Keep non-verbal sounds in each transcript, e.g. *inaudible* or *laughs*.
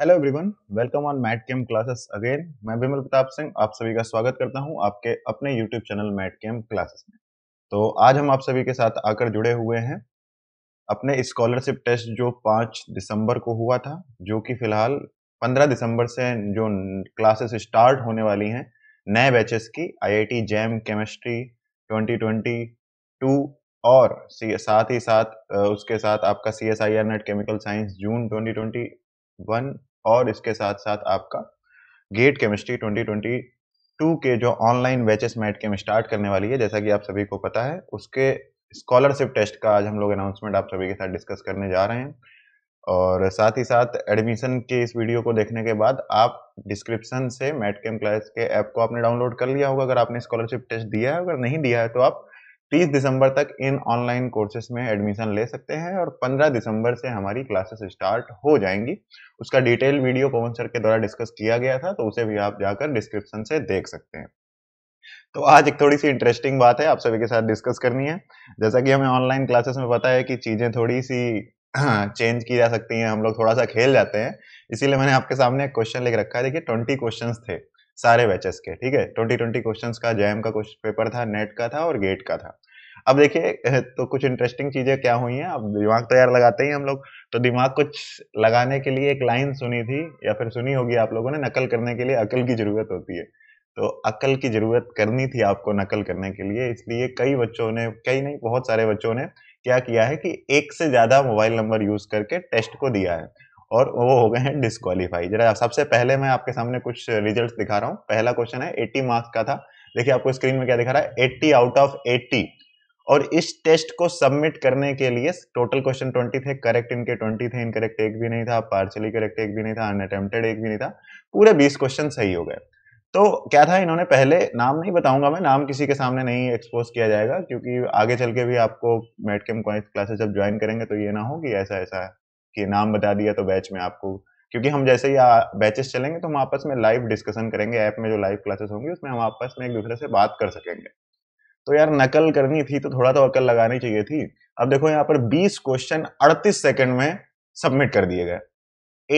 hello everyone welcome on Mat came classes again मैं विमल प्रताप सिंह आप सभी का स्वागत करता हूं आपके अपने यूट्यूब चैनल मैट केम क्लासेस में तो आज हम आप सभी के साथ आकर जुड़े हुए हैं अपने स्कॉलरशिप टेस्ट जो पाँच दिसंबर को हुआ था जो कि फिलहाल पंद्रह दिसंबर से जो क्लासेस स्टार्ट होने वाली हैं नए बैचेस की आई जैम केमिस्ट्री ट्वेंटी और साथ ही साथ उसके साथ आपका C S NET chemical science June twenty one और इसके साथ साथ आपका गेट केमिस्ट्री 2022 के जो ऑनलाइन बैचेस मैट में स्टार्ट करने वाली है जैसा कि आप सभी को पता है उसके स्कॉलरशिप टेस्ट का आज हम लोग अनाउंसमेंट आप सभी के साथ डिस्कस करने जा रहे हैं और साथ ही साथ एडमिशन के इस वीडियो को देखने के बाद आप डिस्क्रिप्शन से मैट क्लास के ऐप को आपने डाउनलोड कर लिया होगा अगर आपने स्कॉलरशिप टेस्ट दिया है अगर नहीं दिया है तो आप 30 दिसंबर तक इन ऑनलाइन कोर्सेज में एडमिशन ले सकते हैं और 15 दिसंबर से हमारी क्लासेस स्टार्ट हो जाएंगी उसका डिटेल वीडियो पवन सर के द्वारा डिस्कस किया गया था तो उसे भी आप जाकर डिस्क्रिप्शन से देख सकते हैं तो आज एक थोड़ी सी इंटरेस्टिंग बात है आप सभी के साथ डिस्कस करनी है जैसा कि हमें ऑनलाइन क्लासेस में पता है कि चीज़ें थोड़ी सी चेंज हाँ, की जा सकती हैं हम लोग थोड़ा सा खेल जाते हैं इसीलिए मैंने आपके सामने एक क्वेश्चन लिख रखा है देखिए ट्वेंटी क्वेश्चन थे सारे बैचेस के ठीक है ट्वेंटी ट्वेंटी क्वेश्चन का जैम का क्वेश्चन पेपर था नेट का था और गेट का था अब देखिए *laughs* तो कुछ इंटरेस्टिंग चीजें क्या हुई हैं अब दिमाग तो यार लगाते ही हम लोग तो दिमाग कुछ लगाने के लिए एक लाइन सुनी थी या फिर सुनी होगी आप लोगों ने नकल करने के लिए अकल की जरूरत होती है तो अकल की जरूरत करनी थी आपको नकल करने के लिए इसलिए कई बच्चों ने कई नहीं बहुत सारे बच्चों ने क्या किया है कि एक से ज्यादा मोबाइल नंबर यूज करके टेस्ट को दिया है और वो हो गए हैं डिस्कालीफाई जरा सबसे पहले मैं आपके सामने कुछ रिजल्ट दिखा रहा हूँ पहला क्वेश्चन है 80 मार्क्स का था देखिए आपको स्क्रीन में क्या दिखा रहा है 80 आउट ऑफ एट्टी और इस टेस्ट को सबमिट करने के लिए टोटल क्वेश्चन ट्वेंटी थे करेक्ट इनके ट्वेंटी थे इनकरेक्ट एक भी नहीं था पार्शली करेक्ट एक भी नहीं था अनअटेम्प्टेड एक भी नहीं था पूरे बीस क्वेश्चन सही हो गए तो क्या था इन्होंने पहले नाम नहीं बताऊंगा मैं नाम किसी के सामने नहीं एक्सपोज किया जाएगा क्योंकि आगे चल के भी आपको मेडकेम क्लासेस जब ज्वाइन करेंगे तो ये ना हो कि ऐसा ऐसा है कि नाम बता दिया तो बैच में आपको क्योंकि हम जैसे ही बैचेस चलेंगे तो हम आपस में लाइव डिस्कशन करेंगे ऐप में जो लाइव क्लासेस होंगी उसमें हम आपस में एक दूसरे से बात कर सकेंगे तो यार नकल करनी थी तो थोड़ा तो अकल लगानी चाहिए थी अब देखो यहाँ पर 20 क्वेश्चन 38 सेकंड में सबमिट कर दिए गए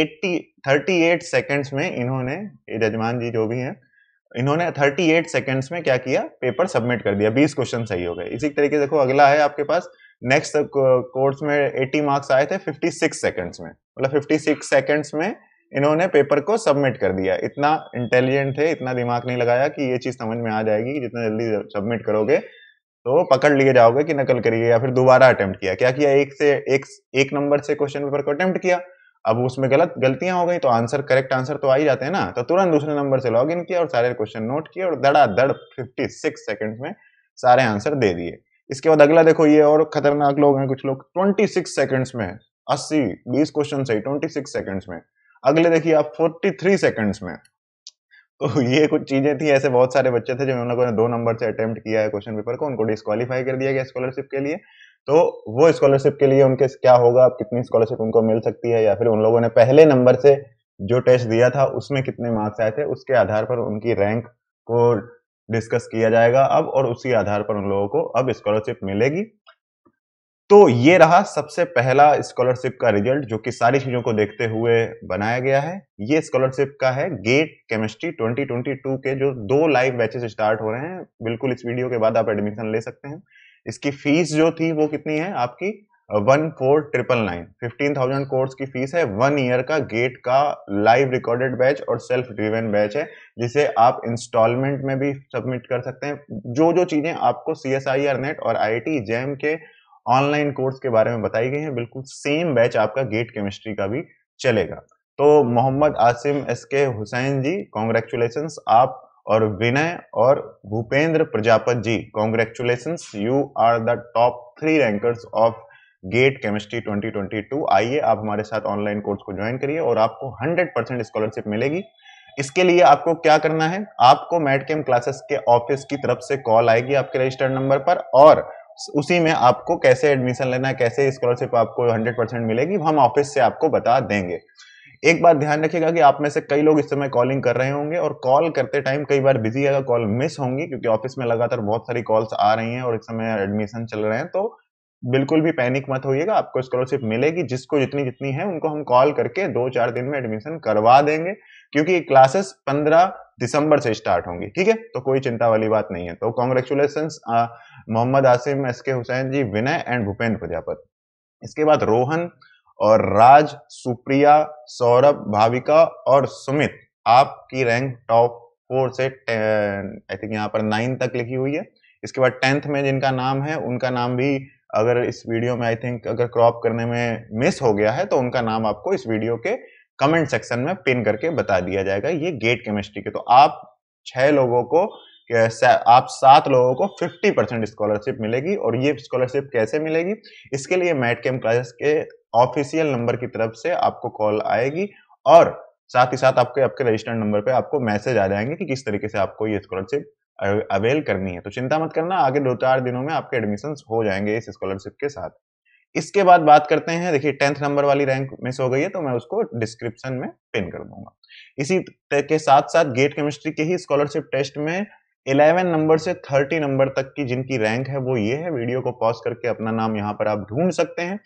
80 38 सेकंड्स में इन्होंने यजमान जी जो भी हैं इन्होंने 38 सेकंड्स में क्या किया पेपर सबमिट कर दिया 20 क्वेश्चन सही हो गए इसी तरीके से देखो अगला है आपके पास नेक्स्ट कोर्स uh, में 80 मार्क्स आए थे 56 सेकंड्स में मतलब 56 सेकंड्स में इन्होंने पेपर को सबमिट कर दिया इतना इंटेलिजेंट थे इतना दिमाग नहीं लगाया कि ये चीज समझ में आ जाएगी कि जितना जल्दी सबमिट करोगे तो पकड़ लिए जाओगे कि नकल करिए या फिर दोबारा अटेम्प्ट किया क्या किया एक से एक एक नंबर से क्वेश्चन पेपर को अटेम्प्ट किया अब उसमें गलत गलतियां हो गई तो आंसर करेक्ट आंसर तो आ ही जाते हैं ना तो तुरंत दूसरे नंबर से लॉग इन किया और सारे क्वेश्चन नोट किया और दड़ा दड़ फिफ्टी सिक्स में सारे आंसर दे दिए इसके बाद अगला देखो ये और खतरनाक लोग हैं कुछ लोग ट्वेंटी सिक्स सेकेंड्स में अस्सी बीस क्वेश्चन सही ट्वेंटी सिक्स में अगले देखिए आप 43 सेकंड्स में तो ये कुछ चीजें थी ऐसे बहुत सारे बच्चे थे जो उन लोगों ने दो नंबर से अटेम्प्ट किया है क्वेश्चन पेपर को उनको डिस्कालीफाई कर दिया गया स्कॉलरशिप के लिए तो वो स्कॉलरशिप के लिए उनके क्या होगा अब कितनी स्कॉलरशिप उनको मिल सकती है या फिर उन लोगों ने पहले नंबर से जो टेस्ट दिया था उसमें कितने मार्क्स आए थे उसके आधार पर उनकी रैंक को डिस्कस किया जाएगा अब और उसी आधार पर उन लोगों को अब स्कॉलरशिप मिलेगी तो ये रहा सबसे पहला स्कॉलरशिप का रिजल्ट जो कि सारी चीजों को देखते हुए बनाया गया है ये स्कॉलरशिप का है गेट केमिस्ट्री 2022 के जो दो लाइव बैचेस स्टार्ट हो रहे हैं बिल्कुल इस वीडियो के बाद आप एडमिशन ले सकते हैं इसकी फीस जो थी वो कितनी है आपकी one four triple nine fifteen thousand course की फीस है वन ईयर का गेट का लाइव रिकॉर्डेड बैच और सेल्फ ड्रिवेन बैच है जिसे आप इंस्टॉलमेंट में भी सबमिट कर सकते हैं जो जो चीज़ें आपको C S I R NET और आई आई टी जैम के ऑनलाइन कोर्स के बारे में बताई गई है बिल्कुल सेम बैच आपका गेट केमिस्ट्री का भी चलेगा तो मोहम्मद आसिम एस के हुसैन जी कॉन्ग्रेचुलेशन आप और विनय और Bhupendra Prajapat ji congratulation you are the top three rankers of GATE chemistry 2022 आइए आप हमारे साथ ऑनलाइन कोर्स को ज्वाइन करिए और आपको 100 परसेंट स्कॉलरशिप मिलेगी इसके लिए आपको क्या करना है आपको मेडकेम क्लासेस के ऑफिस की तरफ से कॉल आएगी आपके रजिस्टर्ड नंबर पर और उसी में आपको कैसे एडमिशन लेना है कैसे स्कॉलरशिप आपको हंड्रेड परसेंट मिलेगी हम ऑफिस से आपको बता देंगे एक बात ध्यान रखिएगा कि आप में से कई लोग इस समय कॉलिंग कर रहे होंगे और कॉल करते टाइम कई बार बिजी है कॉल मिस होंगी क्योंकि ऑफिस में लगातार बहुत सारी कॉल्स आ रही हैं और इस समय एडमिशन चल रहे हैं तो बिल्कुल भी पैनिक मत होइएगा आपको स्कॉलरशिप मिलेगी जिसको जितनी जितनी है उनको हम कॉल करके दो चार दिन में एडमिशन करवा देंगे क्योंकि क्लासेस 15 दिसंबर से स्टार्ट होंगी ठीक है तो कोई चिंता वाली बात नहीं है तो congratulation Mohammad Asim S K Hussain ji Vinay and Bhupendra Prajapat इसके बाद रोहन और राज सुप्रिया सौरभ भाविका और सुमित आपकी रैंक टॉप फोर से आई थिंक यहाँ पर नाइन तक लिखी हुई है इसके बाद टेंथ में जिनका नाम है उनका नाम भी अगर इस वीडियो में आई थिंक अगर क्रॉप करने में मिस हो गया है तो उनका नाम आपको इस वीडियो के कमेंट सेक्शन में पिन करके बता दिया जाएगा ये गेट केमिस्ट्री के तो आप छह लोगों को आप सात लोगों को 50 परसेंट स्कॉलरशिप मिलेगी और ये स्कॉलरशिप कैसे मिलेगी इसके लिए मैट कैम क्लासेस के ऑफिशियल नंबर की तरफ से आपको कॉल आएगी और साथ ही साथ आपके आपके रजिस्टर्ड नंबर पे आपको मैसेज आ जाएंगे कि किस तरीके से आपको ये स्कॉलरशिप अवेल करनी है तो चिंता मत करना आगे दो चार दिनों में आपके एडमिशन हो जाएंगे इस स्कॉलरशिप के साथ इसके बाद बात करते हैं देखिए टेंथ नंबर वाली रैंक मिस हो गई है तो मैं उसको डिस्क्रिप्शन में पिन कर दूंगा इसी के साथ साथ गेट केमिस्ट्री के ही स्कॉलरशिप टेस्ट में 11 नंबर से 30 नंबर तक की जिनकी रैंक है वो ये है वीडियो को पॉज करके अपना नाम यहाँ पर आप ढूंढ सकते हैं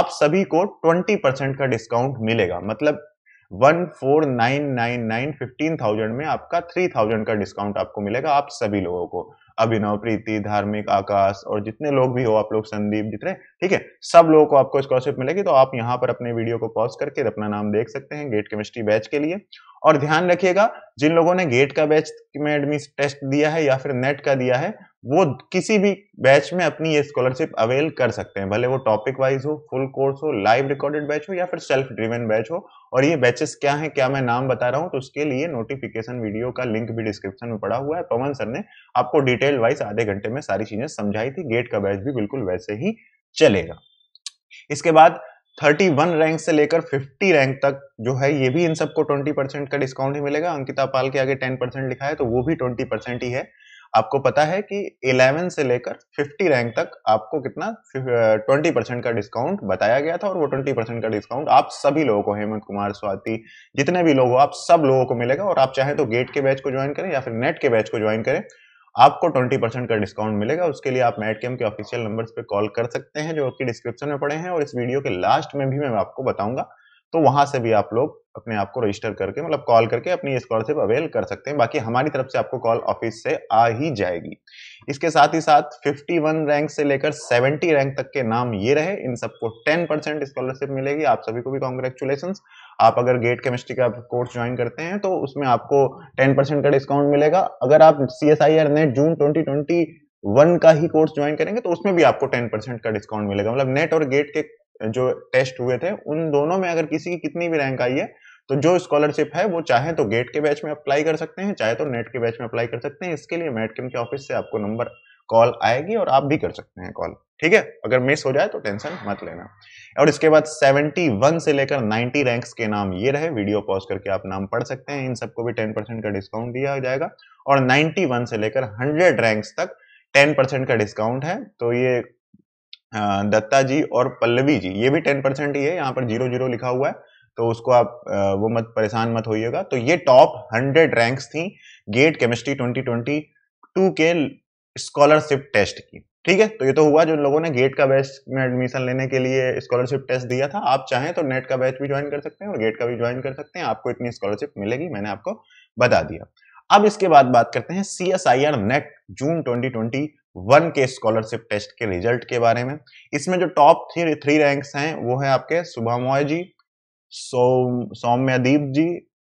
आप सभी को 20 परसेंट का डिस्काउंट मिलेगा मतलब वन फोर में आपका 3000 का डिस्काउंट आपको मिलेगा आप सभी लोगों को अभिनव प्रीति धार्मिक आकाश और जितने लोग भी हो आप लोग संदीप जितने ठीक है सब लोगों को आपको स्कॉलरशिप मिलेगी तो आप यहाँ पर अपने वीडियो को पॉज करके अपना नाम देख सकते हैं गेट केमिस्ट्री बैच के लिए और ध्यान रखिएगा जिन लोगों ने गेट का बैच में एडमिश टेस्ट दिया है या फिर नेट का दिया है वो किसी भी बैच में अपनी ये स्कॉलरशिप अवेल कर सकते हैं भले वो टॉपिक वाइज हो फुल कोर्स हो लाइव रिकॉर्डेड बैच हो या फिर सेल्फ ड्रिवन बैच हो और ये बैचेस क्या हैं क्या मैं नाम बता रहा हूँ तो उसके लिए नोटिफिकेशन वीडियो का लिंक भी डिस्क्रिप्शन में पड़ा हुआ है पवन सर ने आपको डिटेल वाइज आधे घंटे में सारी चीजें समझाई थी गेट का बैच भी बिल्कुल वैसे ही चलेगा इसके बाद थर्टी वन रैंक से लेकर फिफ्टी रैंक तक जो है ये भी इन सबको ट्वेंटी परसेंट का डिस्काउंट ही मिलेगा अंकिता पाल के आगे टेन परसेंट लिखा है तो वो भी ट्वेंटी परसेंट ही है आपको पता है कि 11 से लेकर 50 रैंक तक आपको कितना 20 परसेंट का डिस्काउंट बताया गया था और वो 20 परसेंट का डिस्काउंट आप सभी लोगों को हेमंत कुमार स्वाति जितने भी लोग हो आप सब लोगों को मिलेगा और आप चाहे तो गेट के बैच को ज्वाइन करें या फिर नेट के बैच को ज्वाइन करें आपको 20 परसेंट का डिस्काउंट मिलेगा उसके लिए आप मेडकेम के ऑफिशियल नंबर्स पे कॉल कर सकते हैं जो कि डिस्क्रिप्शन में पड़े हैं और इस वीडियो के लास्ट में भी मैं आपको बताऊंगा तो वहां से भी आप लोग अपने आप को रजिस्टर करके मतलब कॉल करके अपनी स्कॉलरशिप अवेल कर सकते हैं बाकी हमारी तरफ से आपको कॉल ऑफिस से आ ही जाएगी इसके साथ ही साथ 51 रैंक से लेकर 70 रैंक तक के नाम ये रहे इन सबको 10 परसेंट स्कॉलरशिप मिलेगी आप सभी को भी कॉन्ग्रेचुलेशन आप अगर गेट केमिस्ट्री का कोर्स ज्वाइन करते हैं तो उसमें आपको 10% का डिस्काउंट मिलेगा अगर आप C S I R NET June twenty twenty one का ही कोर्स ज्वाइन करेंगे तो उसमें भी आपको टेन परसेंट का डिस्काउंट मिलेगा मतलब नेट और गेट के जो टेस्ट हुए थे उन दोनों में अगर किसी की कितनी भी रैंक आई है तो जो स्कॉलरशिप है वो चाहे तो गेट के बैच में अप्लाई कर सकते हैं चाहे तो नेट के बैच में अप्लाई कर सकते हैं इसके लिए मेडकिन के ऑफिस से आपको नंबर कॉल आएगी और आप भी कर सकते हैं कॉल ठीक है अगर मिस हो जाए तो टेंशन मत लेना और इसके बाद 71 से लेकर 90 रैंक्स के नाम ये रहे वीडियो पॉज करके आप नाम पढ़ सकते हैं इन सबको भी 10 परसेंट का डिस्काउंट दिया जाएगा और 91 से लेकर 100 रैंक्स तक 10 परसेंट का डिस्काउंट है तो ये दत्ता जी और पल्लवी जी ये भी 10 परसेंट ही है यहाँ पर जीरो जीरो लिखा हुआ है तो उसको आप वो मत परेशान मत होइएगा तो ये टॉप हंड्रेड रैंक्स थी गेट केमिस्ट्री ट्वेंटी के स्कॉलरशिप टेस्ट की ठीक है तो ये तो हुआ जो लोगों ने गेट का बैच में एडमिशन लेने के लिए स्कॉलरशिप टेस्ट दिया था आप चाहें तो नेट का बैच भी ज्वाइन कर सकते हैं और गेट का भी ज्वाइन कर सकते हैं आपको इतनी स्कॉलरशिप मिलेगी मैंने आपको बता दिया अब इसके बाद बात करते हैं C S I R NET June twenty one के स्कॉलरशिप टेस्ट के रिजल्ट के बारे में इसमें जो टॉप थ्री थ्री रैंक्स हैं वो है आपके मोय जी सौम्यदीप जी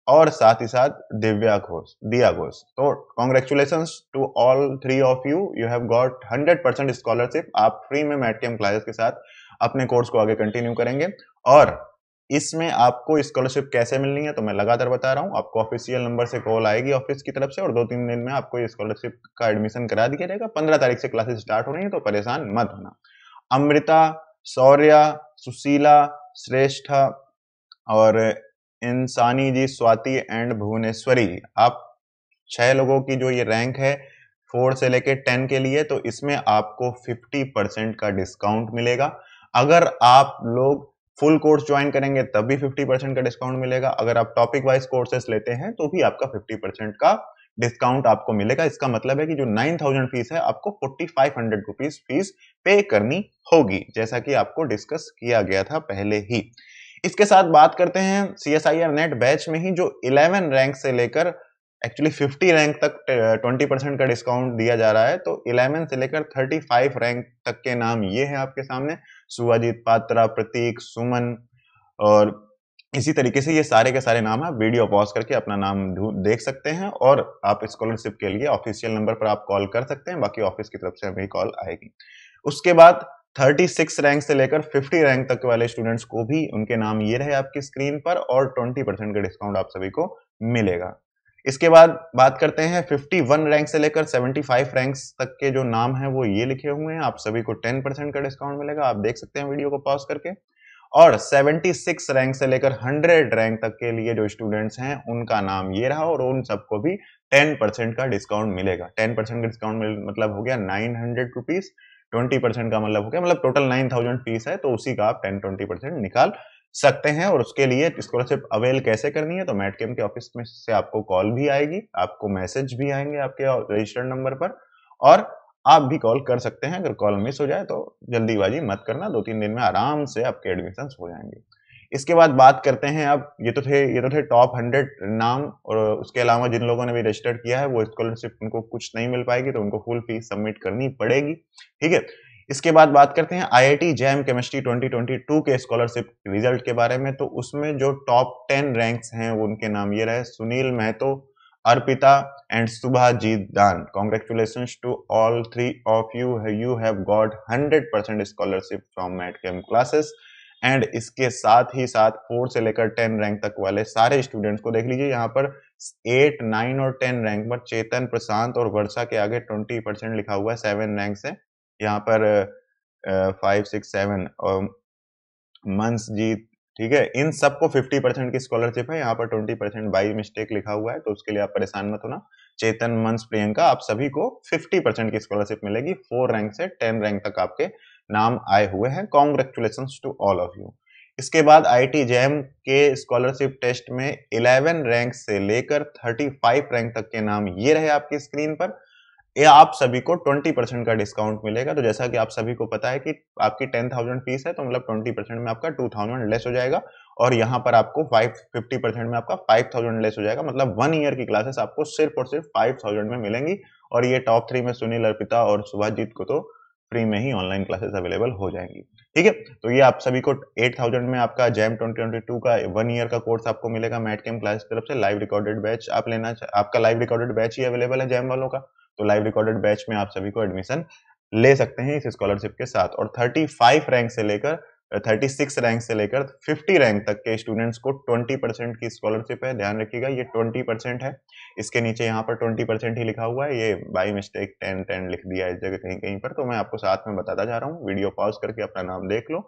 और साथ ही साथ दिव्या घोष दिया घोष तो congratulation to all three of you you have got hundred percent scholarship आप फ्री में मैटकेम क्लासेस के साथ अपने कोर्स को आगे कंटिन्यू करेंगे और इसमें आपको स्कॉलरशिप कैसे मिलनी है तो मैं लगातार बता रहा हूँ आपको ऑफिशियल नंबर से कॉल आएगी ऑफिस की तरफ से और दो तीन दिन में आपको स्कॉलरशिप का एडमिशन करा दिया जाएगा पंद्रह तारीख से क्लासेस स्टार्ट हो रही है तो परेशान मत होना अमृता शौर्या सुशीला श्रेष्ठा और इंसानी जी स्वाति एंड भुवनेश्वरी आप छह लोगों की जो ये रैंक है फोर से लेके टेन के लिए तो इसमें आपको फिफ्टी परसेंट का डिस्काउंट मिलेगा अगर आप लोग फुल कोर्स ज्वाइन करेंगे तब भी फिफ्टी परसेंट का डिस्काउंट मिलेगा अगर आप टॉपिक वाइज कोर्सेस लेते हैं तो भी आपका फिफ्टी परसेंट का डिस्काउंट आपको मिलेगा इसका मतलब है कि जो नाइन थाउजेंड फीस है आपको forty five hundred rupees fees pay करनी होगी जैसा कि आपको डिस्कस किया गया था पहले ही इसके साथ बात करते हैं C S I R NET batch में ही जो 11 रैंक से लेकर एक्चुअली 50 रैंक तक 20 परसेंट का डिस्काउंट दिया जा रहा है तो 11 से लेकर 35 रैंक तक के नाम ये हैं आपके सामने सुवाजीत पात्रा प्रतीक सुमन और इसी तरीके से ये सारे के सारे नाम है वीडियो पॉज करके अपना नाम देख सकते हैं और आप स्कॉलरशिप के लिए ऑफिशियल नंबर पर आप कॉल कर सकते हैं बाकी ऑफिस की तरफ से हमें कॉल आएगी उसके बाद 36 रैंक से लेकर 50 रैंक तक वाले स्टूडेंट्स को भी उनके नाम ये रहे आपकी स्क्रीन पर और 20 परसेंट का डिस्काउंट आप सभी को मिलेगा इसके बाद बात करते हैं 51 रैंक से लेकर 75 रैंक्स तक के जो नाम है वो ये लिखे हुए हैं आप सभी को 10 परसेंट का डिस्काउंट मिलेगा आप देख सकते हैं वीडियो को पॉज करके और 76 रैंक से लेकर 100 रैंक तक के लिए जो स्टूडेंट्स हैं उनका नाम ये रहा और उन सबको भी 10 परसेंट का डिस्काउंट मिलेगा 10 परसेंट का डिस्काउंट मतलब हो गया nine hundred rupees twenty percent का मतलब हो गया मतलब टोटल नाइन थाउजेंड फीस है तो उसी का आप टेन ट्वेंटी परसेंट निकाल सकते हैं और उसके लिए स्कॉलरशिप अवेल कैसे करनी है तो मैट के ऑफिस में से आपको कॉल भी आएगी आपको मैसेज भी आएंगे आपके रजिस्टर्ड नंबर पर और आप भी कॉल कर सकते हैं अगर कॉल मिस हो जाए तो जल्दीबाजी मत करना दो तीन दिन में आराम से आपके एडमिशन हो जाएंगे इसके बाद बात करते हैं अब ये तो थे ये तो थे टॉप हंड्रेड नाम और उसके अलावा जिन लोगों ने भी रजिस्टर्ड किया है वो स्कॉलरशिप उनको कुछ नहीं मिल पाएगी तो उनको फुल फीस सबमिट करनी पड़ेगी ठीक है इसके बाद बात करते हैं आईआईटी जैम केमिस्ट्री 2022 के स्कॉलरशिप रिजल्ट के बारे में तो उसमें जो टॉप टेन रैंक्स हैं उनके नाम ये रहे Sunil Mahato Arpita and Subhajit Dan congratulation to all three of you you have got hundred percent scholarship from Mat came classes and इसके साथ ही साथ फोर से लेकर टेन रैंक तक वाले सारे स्टूडेंट्स को देख लीजिए यहाँ पर एट नाइन और टेन रैंक पर चेतन प्रशांत और वर्षा के आगे ट्वेंटी परसेंट लिखा हुआ है सेवन रैंक से यहाँ पर फाइव सिक्स सेवन और मंस जीत ठीक है इन सबको फिफ्टी परसेंट की स्कॉलरशिप है यहाँ पर ट्वेंटी परसेंट बाई मिस्टेक लिखा हुआ है तो उसके लिए आप परेशान मत होना चेतन मंस प्रियंका आप सभी को फिफ्टी परसेंट की स्कॉलरशिप मिलेगी फोर रैंक से टेन रैंक तक आपके नाम आए हुए हैं congratulation to all of you इसके बाद आई टी जैम के स्कॉलरशिप टेस्ट में इलेवन रैंक से लेकर थर्टी फाइव रैंक तक के नाम ये रहे आपकी स्क्रीन पर ये आप सभी को 20 परसेंट का डिस्काउंट मिलेगा तो जैसा कि आप सभी को पता है कि आपकी 10,000 फीस है तो मतलब 20 परसेंट में आपका 2,000 लेस हो जाएगा और यहाँ पर आपको 5 50 परसेंट में आपका 5,000 लेस हो जाएगा मतलब वन ईयर की क्लासेस आपको सिर्फ और सिर्फ 5,000 में मिलेंगी और ये टॉप थ्री में सुनील अर्पिता और सुभाजीत को तो फ्री में ही ऑनलाइन क्लासेस अवेलेबल हो जाएंगी ठीक है तो ये आप सभी को 8000 में आपका जैम 2022 का वन ईयर का कोर्स आपको मिलेगा मैट केम क्लास तरफ से लाइव रिकॉर्डेड बैच आप लेना आपका लाइव रिकॉर्डेड बैच ही अवेलेबल है जैम वालों का तो लाइव रिकॉर्डेड बैच में आप सभी को एडमिशन ले सकते हैं इस स्कॉलरशिप के साथ और थर्टी रैंक से लेकर 36 रैंक से लेकर 50 रैंक तक के स्टूडेंट्स को 20 परसेंट की स्कॉलरशिप है ध्यान रखिएगा ये 20 परसेंट है इसके नीचे यहाँ पर 20 परसेंट ही लिखा हुआ है ये बाई मिस्टेक 10 10 लिख दिया है जगह कहीं कहीं पर तो मैं आपको साथ में बताता जा रहा हूँ वीडियो पॉज करके अपना नाम देख लो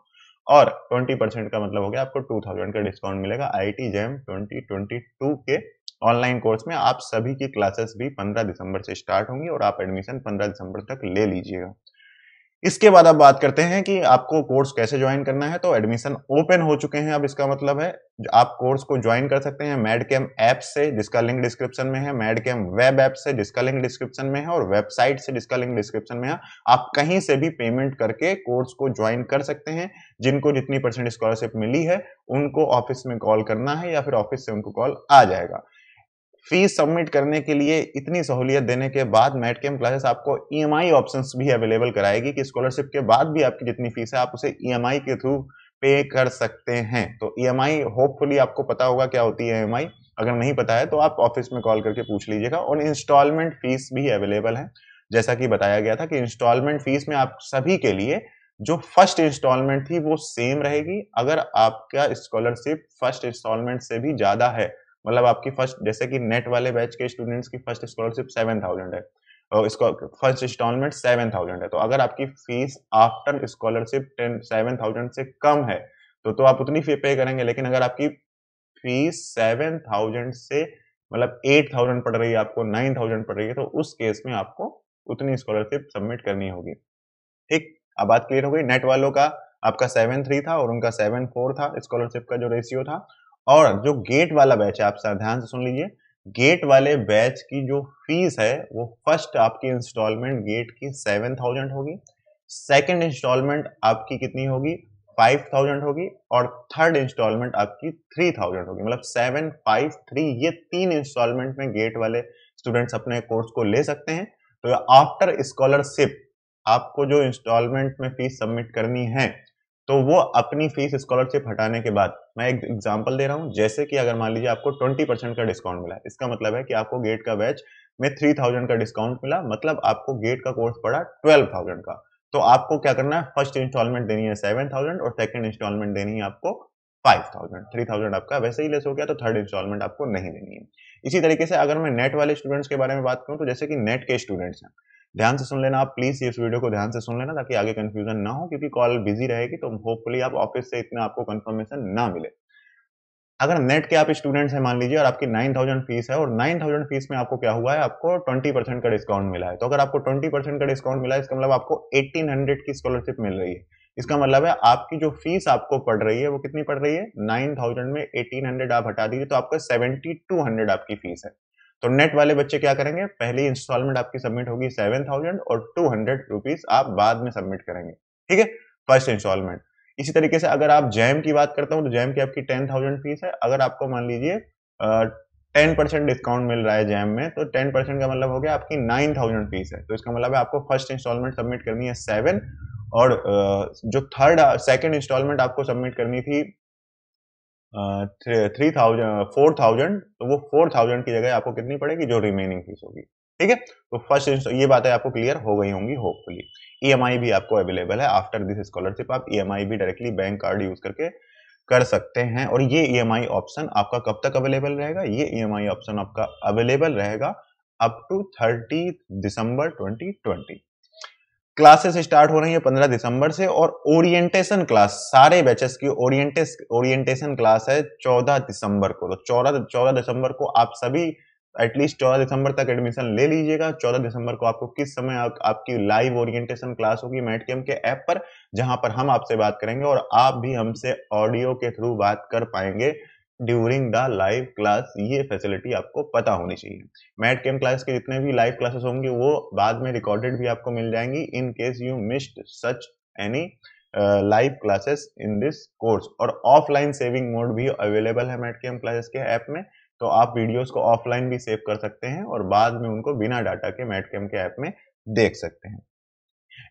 और 20 परसेंट का मतलब हो गया आपको 2000 का डिस्काउंट मिलेगा आई टी जैम ट्वेंटी के ऑनलाइन कोर्स में आप सभी की क्लासेस भी 15 दिसंबर से स्टार्ट होंगी और आप एडमिशन 15 दिसंबर तक ले लीजिएगा इसके बाद आप बात करते हैं कि आपको कोर्स कैसे ज्वाइन करना है तो एडमिशन ओपन हो चुके हैं अब इसका मतलब है आप कोर्स को ज्वाइन कर सकते हैं मेड कैम ऐप से जिसका लिंक डिस्क्रिप्शन में है मेड कैम वेब ऐप से जिसका लिंक डिस्क्रिप्शन में है और वेबसाइट से जिसका लिंक डिस्क्रिप्शन में है आप कहीं से भी पेमेंट करके कोर्स को ज्वाइन कर सकते हैं जिनको जितनी परसेंट स्कॉलरशिप मिली है उनको ऑफिस में कॉल करना है या फिर ऑफिस से उनको कॉल आ जाएगा फीस सबमिट करने के लिए इतनी सहूलियत देने के बाद मेट मेडकेम क्लासेस आपको ई e ऑप्शंस भी अवेलेबल कराएगी कि स्कॉलरशिप के बाद भी आपकी जितनी फीस है आप उसे ई e के थ्रू पे कर सकते हैं तो ई e होपफुली आपको पता होगा क्या होती है ई अगर नहीं पता है तो आप ऑफिस में कॉल करके पूछ लीजिएगा और इंस्टॉलमेंट फीस भी अवेलेबल है जैसा कि बताया गया था कि इंस्टॉलमेंट फीस में आप सभी के लिए जो फर्स्ट इंस्टॉलमेंट थी वो सेम रहेगी अगर आपका स्कॉलरशिप फर्स्ट इंस्टॉलमेंट से भी ज़्यादा है मतलब आपकी फर्स्ट जैसे कि नेट वाले बैच के स्टूडेंट्स की फर्स्ट स्कॉलरशिप सेवन थाउजेंड है और इसका फर्स्ट इंस्टॉलमेंट सेवन थाउजेंड है तो अगर आपकी fees after scholarship ten seven thousand से कम है तो तो आप उतनी फी पे करेंगे लेकिन अगर आपकी फीस सेवन थाउजेंड से मतलब एट थाउजेंड पड़ रही है आपको नाइन थाउजेंड पड़ रही है तो उस केस में आपको उतनी स्कॉलरशिप सबमिट करनी होगी ठीक अब बात क्लियर हो गई नेट वालों का आपका सेवन थ्री था और उनका सेवन फोर था स्कॉलरशिप का जो रेशियो था और जो गेट वाला बैच है आप ध्यान से सुन लीजिए गेट वाले बैच की जो फीस है वो फर्स्ट आपकी इंस्टॉलमेंट गेट की सेवन थाउजेंड होगी सेकंड इंस्टॉलमेंट आपकी कितनी होगी फाइव थाउजेंड होगी और थर्ड इंस्टॉलमेंट आपकी थ्री थाउजेंड होगी मतलब सेवन फाइव थ्री ये तीन इंस्टॉलमेंट में गेट वाले स्टूडेंट्स अपने कोर्स को ले सकते हैं तो आफ्टर स्कॉलरशिप आपको जो इंस्टॉलमेंट में फीस सबमिट करनी है तो वो अपनी फीस स्कॉलरशिप हटाने के बाद मैं एक एग्जांपल दे रहा हूँ जैसे कि अगर मान लीजिए आपको 20 परसेंट का डिस्काउंट मिला इसका मतलब है कि आपको गेट का बैच में 3000 का डिस्काउंट मिला मतलब आपको गेट का कोर्स पड़ा 12000 का तो आपको क्या करना है फर्स्ट इंस्टॉलमेंट देनी है थाउजेंड और सेकंड इंस्टॉलमेंट देनी है आपको थ्री थाउजेंड आपका वैसे ही लेस हो गया तो थर्ड इंस्टॉलमेंट आपको नहीं देनी है इसी तरीके से अगर मैं नेट वाले स्टूडेंट्स के बारे में बात करूँ तो जैसे कि नेट के स्टूडेंट्स हैं ध्यान से सुन लेना आप प्लीज इस वीडियो को ध्यान से सुन लेना ताकि आगे कंफ्यूजन ना हो क्योंकि कॉल बिजी रहेगी तो होपफुली आप ऑफिस से इतना आपको कंफर्मेशन ना मिले अगर नेट के आप स्टूडेंट्स हैं मान लीजिए और आपकी 9000 फीस है और 9000 फीस में आपको क्या हुआ है आपको 20 परसेंट का डिस्काउंट मिला है तो अगर आपको 20 परसेंट का डिस्काउंट मिला है इसका मतलब आपको 1800 की स्कॉलरशिप मिल रही है इसका मतलब है आपकी जो फीस आपको पड़ रही है वो कितनी पड़ रही है 9000 में 1800 आप हटा दीजिए तो आपका 7200 आपकी फीस है तो नेट वाले बच्चे क्या करेंगे पहली इंस्टॉलमेंट आपकी सबमिट होगी सेवन थाउजेंड और टू हंड्रेड रुपीज आप बाद में सबमिट करेंगे ठीक है फर्स्ट इंस्टॉलमेंट इसी तरीके से अगर आप जैम की बात करता हूँ तो जैम की आपकी टेन थाउजेंड फीस है अगर आपको मान लीजिए टेन परसेंट डिस्काउंट मिल रहा है जैम में तो टेन परसेंट का मतलब हो गया आपकी नाइन थाउजेंड फीस है तो इसका मतलब है आपको फर्स्ट इंस्टॉलमेंट सबमिट करनी है सेवन और जो थर्ड सेकंड इंस्टॉलमेंट आपको सबमिट करनी थी थ्री थाउजेंड फोर थाउजेंड तो वो फोर थाउजेंड की जगह आपको कितनी पड़ेगी जो रिमेनिंग फीस होगी ठीक है तो फर्स्ट ये बातें आपको क्लियर हो गई होंगी होपफुली ई e भी आपको अवेलेबल है आफ्टर दिस स्कॉलरशिप आप ई e भी डायरेक्टली बैंक कार्ड यूज करके कर सकते हैं और ये ई e ऑप्शन आपका कब तक अवेलेबल रहेगा ये ई ऑप्शन आपका अवेलेबल रहेगा अप टू थर्टी दिसंबर ट्वेंटी क्लासेस स्टार्ट हो रही है 15 दिसंबर से और ओरिएंटेशन क्लास सारे बैचेस की ओरिएंटेस ओरिएंटेशन क्लास है 14 दिसंबर को तो चौदह चौदह दिसंबर को आप सभी एटलीस्ट चौदह दिसंबर तक एडमिशन ले लीजिएगा चौदह दिसंबर को आपको किस समय आप, आपकी लाइव ओरिएंटेशन क्लास होगी मेटकेम के ऐप पर जहां पर हम आपसे बात करेंगे और आप भी हमसे ऑडियो के थ्रू बात कर पाएंगे ड्यूरिंग द लाइव क्लास ये फैसिलिटी आपको पता होनी चाहिए मैट केम क्लास के जितने भी लाइव क्लासेस होंगे वो बाद में रिकॉर्डेड भी आपको मिल जाएंगी in case you missed such any live classes in this course और ऑफलाइन सेविंग मोड भी अवेलेबल है मैट कैम क्लासेस के ऐप में तो आप वीडियोस को ऑफलाइन भी सेव कर सकते हैं और बाद में उनको बिना डाटा के मैट कैम के ऐप में देख सकते हैं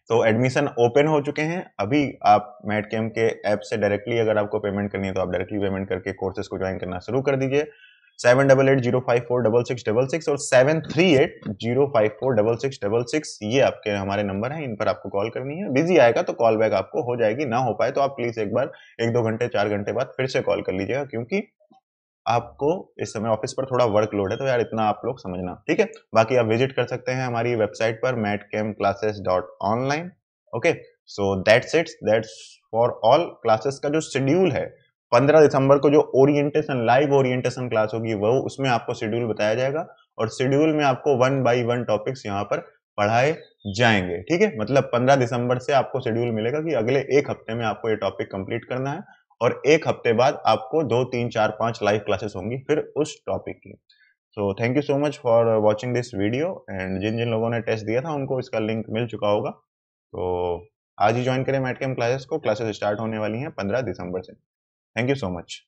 तो एडमिशन ओपन हो चुके हैं अभी आप मेट कैम के ऐप से डायरेक्टली अगर आपको पेमेंट करनी है तो आप डायरेक्टली पेमेंट करके कोर्सेज को ज्वाइन करना शुरू कर दीजिए seven double eight zero five four double six double six और seven three eight zero five four double six double six ये आपके हमारे नंबर हैं इन पर आपको कॉल करनी है बिजी आएगा तो कॉल बैक आपको हो जाएगी ना हो पाए तो आप प्लीज एक बार एक दो घंटे चार घंटे बाद फिर से कॉल कर लीजिएगा क्योंकि आपको इस समय ऑफिस पर थोड़ा वर्कलोड है तो यार इतना आप लोग समझना ठीक है बाकी आप विजिट कर सकते हैं हमारी वेबसाइट पर Mat came classes dot online okay so that's it's that's for all classes का जो शेड्यूल है 15 दिसंबर को जो ओरिएंटेशन लाइव ओरिएंटेशन क्लास होगी वो उसमें आपको शेड्यूल बताया जाएगा और शेड्यूल में आपको वन बाई वन टॉपिक्स यहाँ पर पढ़ाए जाएंगे ठीक है मतलब 15 दिसंबर से आपको शेड्यूल मिलेगा कि अगले एक हफ्ते में आपको ये टॉपिक कंप्लीट करना है और एक हफ्ते बाद आपको दो तीन चार पांच लाइव क्लासेस होंगी फिर उस टॉपिक की so thank you so much for watching this video and जिन जिन लोगों ने टेस्ट दिया था उनको इसका लिंक मिल चुका होगा तो आज ही ज्वाइन करें मैटकेम क्लासेस को क्लासेस स्टार्ट होने वाली हैं पंद्रह दिसंबर से थैंक यू सो मच